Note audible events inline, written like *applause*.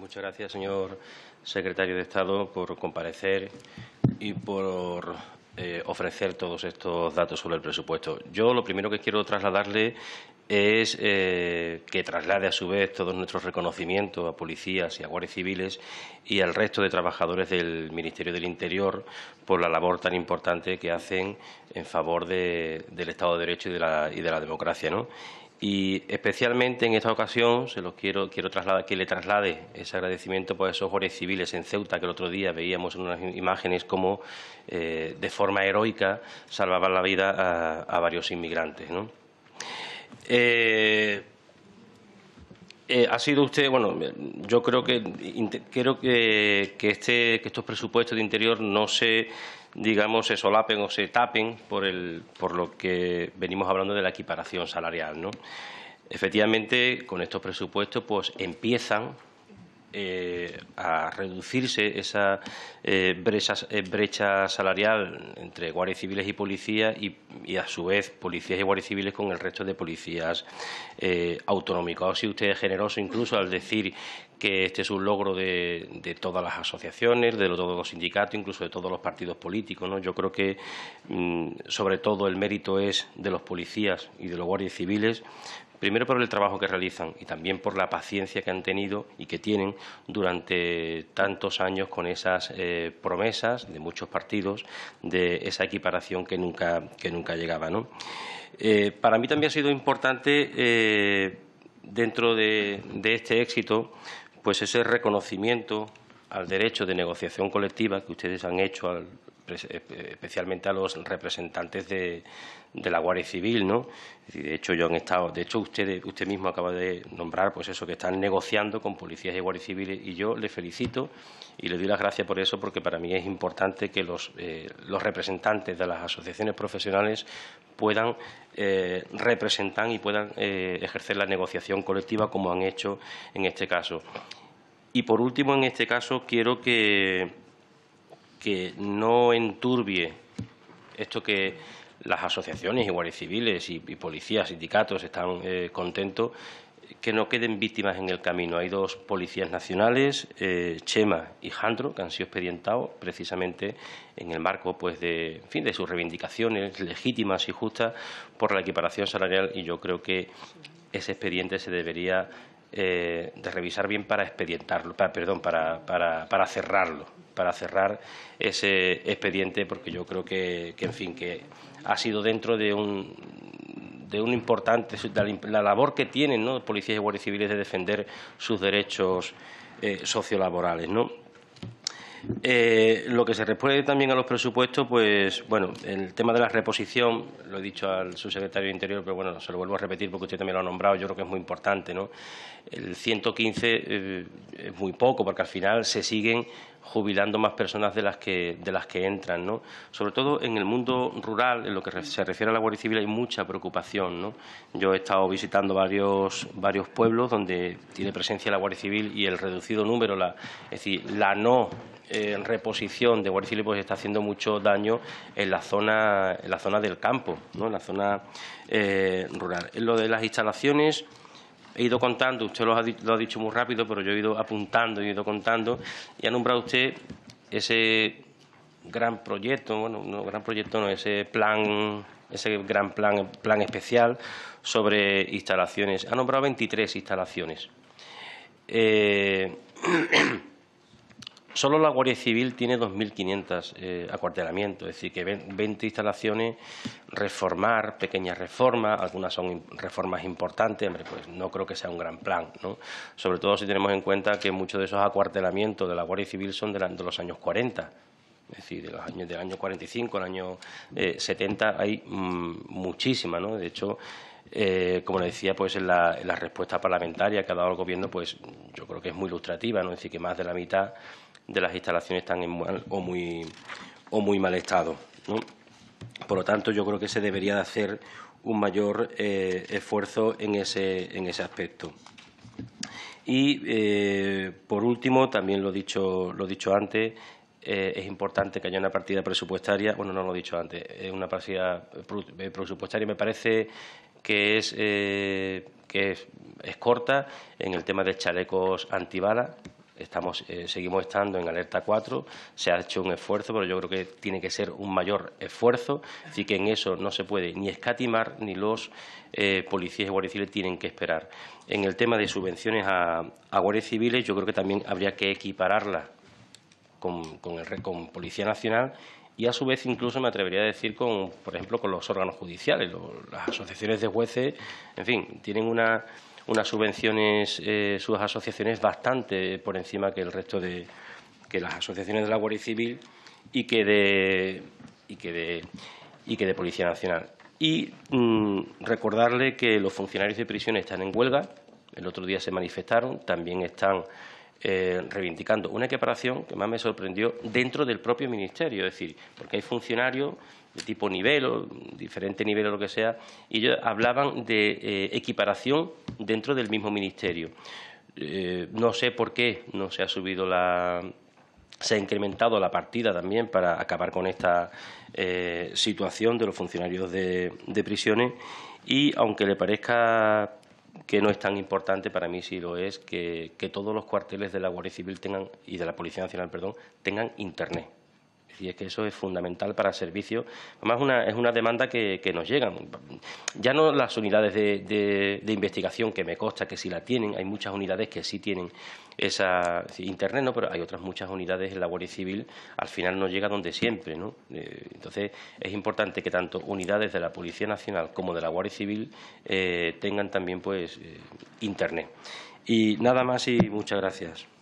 Muchas gracias, señor secretario de Estado, por comparecer y por eh, ofrecer todos estos datos sobre el presupuesto. Yo lo primero que quiero trasladarle es eh, que traslade a su vez todos nuestros reconocimientos a policías y a guardias civiles y al resto de trabajadores del Ministerio del Interior por la labor tan importante que hacen en favor del Estado de Derecho y de la, democracia. Y especialmente en esta ocasión se los quiero, quiero trasladar, que le traslade ese agradecimiento por pues, esos guardias civiles en Ceuta, que el otro día veíamos en unas imágenes cómo eh, de forma heroica salvaban la vida a, varios inmigrantes. Eh, eh, ha sido usted, bueno, yo creo que que, este, que estos presupuestos de interior no se, digamos, se solapen o se tapen por el, por lo que venimos hablando de la equiparación salarial, ¿no? Efectivamente, con estos presupuestos, pues empiezan eh, a reducirse esa eh, eh, brecha, salarial entre guardias civiles y policías y, a su vez policías y guardias civiles con el resto de policías autonómicos. Ha si usted es generoso incluso al decir que este es un logro de, todas las asociaciones, de, todos los sindicatos, incluso de todos los partidos políticos. Yo creo que, mm, sobre todo, el mérito es de los policías y de los guardias civiles, primero por el trabajo que realizan y también por la paciencia que han tenido y que tienen durante tantos años con esas eh, promesas de muchos partidos de esa equiparación que nunca, llegaba. Eh, para mí también ha sido importante, eh, dentro de, de este éxito, pues ese reconocimiento al derecho de negociación colectiva que ustedes han hecho al, eh, especialmente a los representantes de, la Guardia Civil, ¿no? de hecho, yo he estado, de hecho, usted, usted mismo acaba de nombrar, pues eso, que están negociando con policías y Guardia civiles, y yo le felicito y le doy las gracias por eso, porque para mí es importante que los, eh, representantes de las asociaciones profesionales puedan eh, representar y puedan ejercer la negociación colectiva como han hecho en este caso. Y por último, en este caso, quiero que que no enturbie esto que las asociaciones, iguales civiles y, policías, sindicatos están eh, contentos, que no queden víctimas en el camino. Hay dos policías nacionales, eh, Chema y Jandro, que han sido expedientados precisamente en el marco pues, de, fin, de sus reivindicaciones legítimas y justas por la equiparación salarial y yo creo que ese expediente se debería eh, de revisar bien para expedientarlo, perdón, para, para cerrarlo para cerrar ese expediente, porque yo creo que, en fin, que ha sido dentro de un de un importante la labor que tienen ¿no? policías y guardias civiles de defender sus derechos eh, sociolaborales, eh, lo que se refiere también a los presupuestos, pues bueno, el tema de la reposición, lo he dicho al subsecretario de Interior, pero bueno, se lo vuelvo a repetir porque usted también lo ha nombrado, yo creo que es muy importante, ¿no? El 115 eh, es muy poco porque al final se siguen jubilando más personas de las que, de las que entran. ¿no? Sobre todo en el mundo rural, en lo que se refiere a la Guardia Civil, hay mucha preocupación. ¿no? Yo he estado visitando varios, varios pueblos donde tiene presencia la Guardia Civil y el reducido número, es decir, la no eh, reposición de Guardia Civil pues, está haciendo mucho daño en la zona, la zona del campo, en la zona eh, rural. En lo de las instalaciones he ido contando, usted lo ha, dicho muy rápido, pero yo he ido apuntando y he ido contando, y ha nombrado usted ese gran proyecto, bueno, no gran proyecto, no, ese plan, ese gran plan, plan especial sobre instalaciones. Ha nombrado 23 instalaciones. Eh, *clears throat* Solo la Guardia Civil tiene 2.500 eh, acuartelamientos, es decir, que 20 instalaciones, reformar, pequeñas reformas, algunas son reformas importantes, hombre, pues no creo que sea un gran plan, ¿no? Sobre todo si tenemos en cuenta que muchos de esos acuartelamientos de la Guardia Civil son de, los años 40, es decir, de los años, del año 45 al año 70 eh, hay mm, muchísimas, ¿no? De hecho, eh, como le decía, pues en la, respuesta parlamentaria que ha dado el Gobierno, pues yo creo que es muy ilustrativa, ¿no? Es decir, que más de la mitad de las instalaciones están en mal o muy, o muy mal estado, Por lo tanto, yo creo que se debería de hacer un mayor eh, esfuerzo en ese, en ese aspecto. Y, eh, por último, también lo he dicho, antes, es importante que haya una partida presupuestaria, bueno, no lo he dicho antes, es una partida presupuestaria me parece que es, eh, que es, corta en el tema de chalecos antibala Estamos, eh, seguimos estando en alerta 4, se ha hecho un esfuerzo, pero yo creo que tiene que ser un mayor esfuerzo, así que en eso no se puede ni escatimar, ni los eh, policías y guardias civiles tienen que esperar. En el tema de subvenciones a, a guardias civiles, yo creo que también habría que equipararla con, el, Policía Nacional y a su vez incluso me atrevería a decir con, por ejemplo, con los órganos judiciales, las asociaciones de jueces, en fin, tienen una, unas subvenciones, eh, sus asociaciones bastante por encima que el resto de que las asociaciones de la Guardia Civil y que de y que de y que de Policía Nacional. Y mm, recordarle que los funcionarios de prisión están en huelga, el otro día se manifestaron, también están eh, reivindicando una equiparación que más me sorprendió dentro del propio Ministerio, es decir, porque hay funcionarios de tipo nivel o diferente nivel o lo que sea, y ellos hablaban de eh, equiparación dentro del mismo Ministerio. Eh, no sé por qué no se ha subido la, se ha incrementado la partida también para acabar con esta situación de los funcionarios de, de, prisiones y, aunque le parezca que no es tan importante, para mí si lo es, que, que todos los cuarteles de la Guardia Civil tengan, y de la Policía Nacional, perdón, tengan Internet. Y es que eso es fundamental para el servicio. Además, es una demanda que, nos llega. Ya no las unidades de, investigación, que me consta que sí la tienen, hay muchas unidades que sí tienen esa internet, ¿no? pero hay otras muchas unidades en la Guardia Civil, al final no llega donde siempre. ¿no? Eh, entonces, es importante que tanto unidades de la Policía Nacional como de la Guardia Civil eh, tengan también pues eh, internet. Y nada más y muchas gracias.